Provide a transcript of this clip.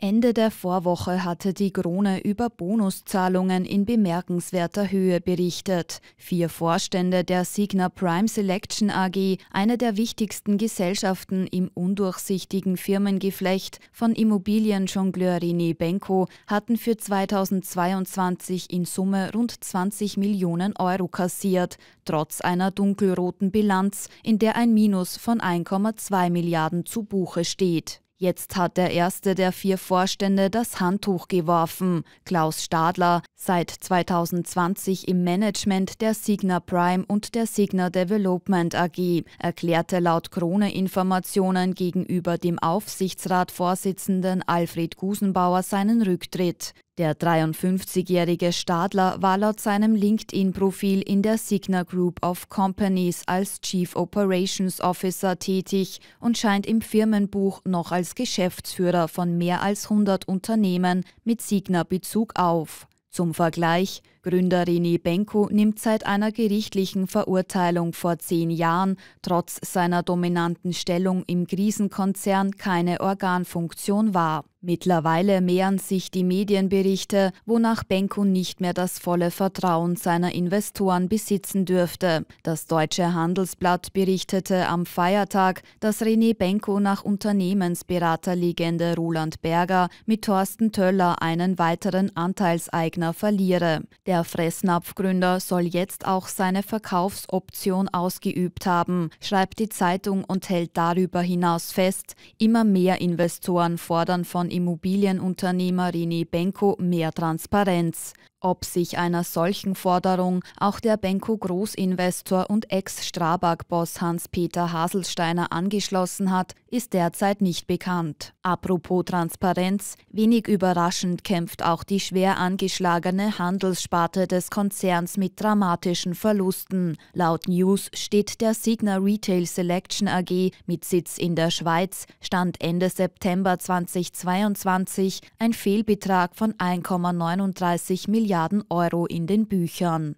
Ende der Vorwoche hatte die Krone über Bonuszahlungen in bemerkenswerter Höhe berichtet. Vier Vorstände der Signa Prime Selection AG, eine der wichtigsten Gesellschaften im undurchsichtigen Firmengeflecht von Immobilienjongleur René Benko, hatten für 2022 in Summe rund 20 Millionen Euro kassiert, trotz einer dunkelroten Bilanz, in der ein Minus von 1,2 Milliarden zu Buche steht. Jetzt hat der erste der vier Vorstände das Handtuch geworfen, Klaus Stadler, seit 2020 im Management der Signa Prime und der Signa Development AG, erklärte laut Krone-Informationen gegenüber dem Aufsichtsratvorsitzenden Alfred Gusenbauer seinen Rücktritt. Der 53-jährige Stadler war laut seinem LinkedIn-Profil in der Signa Group of Companies als Chief Operations Officer tätig und scheint im Firmenbuch noch als Geschäftsführer von mehr als 100 Unternehmen mit Signa-Bezug auf. Zum Vergleich, Gründer René Benko nimmt seit einer gerichtlichen Verurteilung vor zehn Jahren trotz seiner dominanten Stellung im Krisenkonzern keine Organfunktion wahr. Mittlerweile mehren sich die Medienberichte, wonach Benko nicht mehr das volle Vertrauen seiner Investoren besitzen dürfte. Das Deutsche Handelsblatt berichtete am Feiertag, dass René Benko nach Unternehmensberaterlegende Roland Berger mit Thorsten Töller einen weiteren Anteilseigner verliere. Der Fressnapfgründer soll jetzt auch seine Verkaufsoption ausgeübt haben, schreibt die Zeitung und hält darüber hinaus fest, immer mehr Investoren fordern von Immobilienunternehmer René Benko mehr Transparenz. Ob sich einer solchen Forderung auch der Benko Großinvestor und Ex-Strabag-Boss Hans-Peter Haselsteiner angeschlossen hat, ist derzeit nicht bekannt. Apropos Transparenz, wenig überraschend kämpft auch die schwer angeschlagene Handelssparte des Konzerns mit dramatischen Verlusten. Laut News steht der Signa Retail Selection AG mit Sitz in der Schweiz Stand Ende September 2022 ein Fehlbetrag von 1,39 Millionen Milliarden Euro in den Büchern.